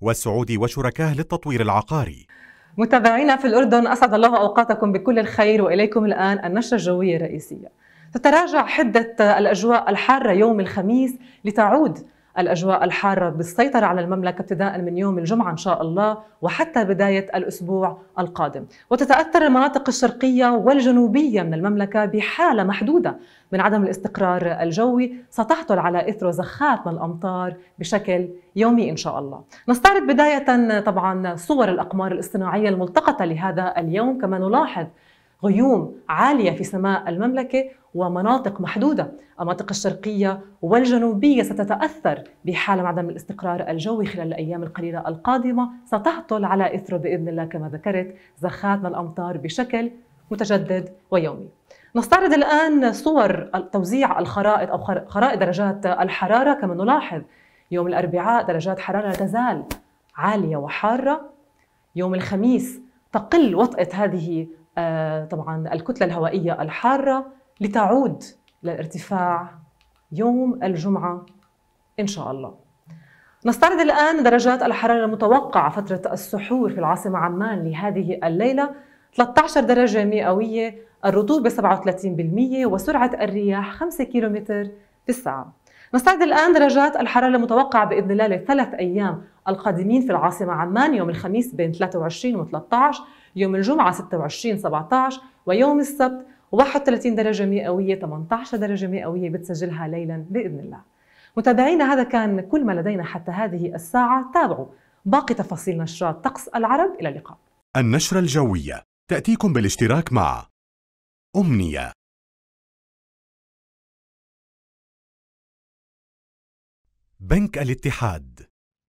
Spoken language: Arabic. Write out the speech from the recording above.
والسعود وشركاه للتطوير العقاري متابعينا في الأردن أسعد الله أوقاتكم بكل الخير وإليكم الآن النشرة الجوية الرئيسية تتراجع حدة الأجواء الحارة يوم الخميس لتعود الأجواء الحارة بالسيطرة على المملكة ابتداء من يوم الجمعة إن شاء الله وحتى بداية الأسبوع القادم وتتأثر المناطق الشرقية والجنوبية من المملكة بحالة محدودة من عدم الاستقرار الجوي ستحصل على إثر زخات من الأمطار بشكل يومي إن شاء الله نستعرض بداية طبعا صور الأقمار الاصطناعية الملتقطة لهذا اليوم كما نلاحظ غيوم عالية في سماء المملكة ومناطق محدودة المناطق الشرقية والجنوبية ستتأثر من عدم الاستقرار الجوي خلال الأيام القليلة القادمة ستهطل على إثره بإذن الله كما ذكرت زخات من الأمطار بشكل متجدد ويومي نستعرض الآن صور توزيع الخرائط أو خرائط درجات الحرارة كما نلاحظ يوم الأربعاء درجات حرارة تزال عالية وحارة يوم الخميس تقل وطئه هذه آه، طبعا الكتلة الهوائية الحارة لتعود للارتفاع يوم الجمعة إن شاء الله نستعرض الآن درجات الحرارة المتوقعة فترة السحور في العاصمة عمان لهذه الليلة 13 درجة مئوية الرطوبة 37% وسرعة الرياح 5 كيلومتر في الساعة نستعرض الآن درجات الحرارة المتوقعة بإذن الله لثلاث أيام القادمين في العاصمة عمان يوم الخميس بين 23 و 13 يوم الجمعة 26 17 ويوم السبت 31 درجة مئوية 18 درجة مئوية بتسجلها ليلا بإذن الله متابعينا هذا كان كل ما لدينا حتى هذه الساعة تابعوا باقي تفاصيل نشرات طقس العرب إلى اللقاء النشرة الجوية تأتيكم بالاشتراك مع أمنية بنك الاتحاد